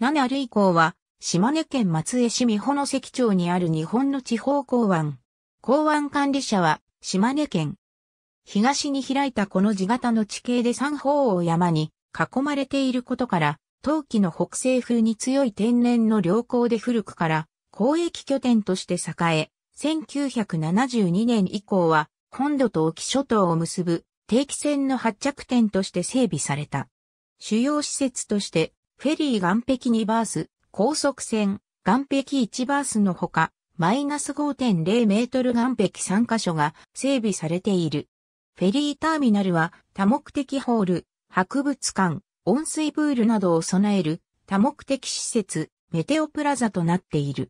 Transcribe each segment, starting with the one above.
7あれ以降は、島根県松江市美穂の関町にある日本の地方港湾。港湾管理者は、島根県。東に開いたこの地形の地形で三方を山に囲まれていることから、陶器の北西風に強い天然の良好で古くから交易拠点として栄え、1972年以降は本土と沖諸島を結ぶ定期船の発着点として整備された。主要施設としてフェリー岸壁2バース、高速船、岸壁1バースのほか、マイナス5.0メートル岸壁3カ所が整備されている。フェリーターミナルは多目的ホール、博物館、温水プールなどを備える多目的施設、メテオプラザとなっている。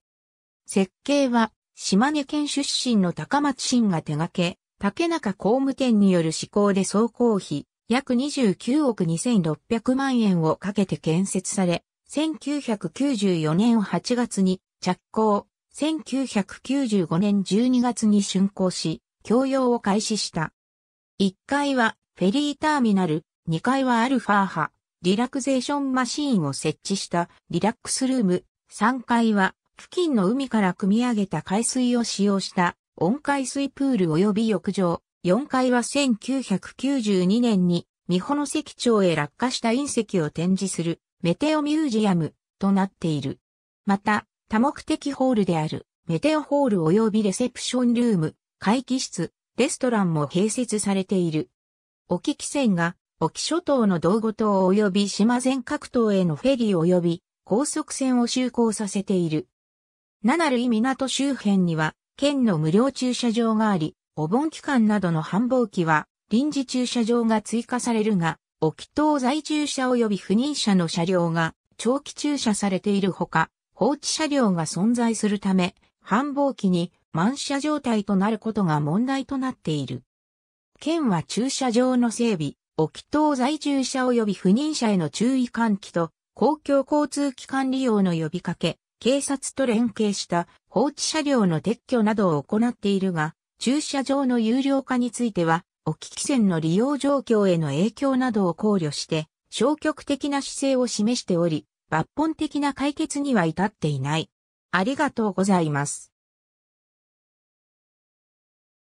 設計は島根県出身の高松新が手掛け、竹中工務店による施行で総工費約29億2600万円をかけて建設され、1994年8月に着工、1995年12月に竣工し、供用を開始した。1階はフェリーターミナル、2階はアルファー波、リラクゼーションマシーンを設置したリラックスルーム、3階は付近の海から汲み上げた海水を使用した温海水プール及び浴場、4階は1992年に三保石町へ落下した隕石を展示するメテオミュージアムとなっている。また、多目的ホールであるメテオホール及びレセプションルーム、会議室、レストランも併設されている。沖汽船が沖諸島の道後島及び島全各島へのフェリー及び高速船を就航させている。七類港周辺には県の無料駐車場があり、お盆期間などの繁忙期は臨時駐車場が追加されるが、沖島在住者及び不妊者の車両が長期駐車されているほか、放置車両が存在するため、繁忙期に満車状態となることが問題となっている。県は駐車場の整備、沖島在住者及び不妊者への注意喚起と、公共交通機関利用の呼びかけ、警察と連携した放置車両の撤去などを行っているが、駐車場の有料化については、聞汽船の利用状況への影響などを考慮して、消極的な姿勢を示しており、抜本的な解決には至っていない。ありがとうございます。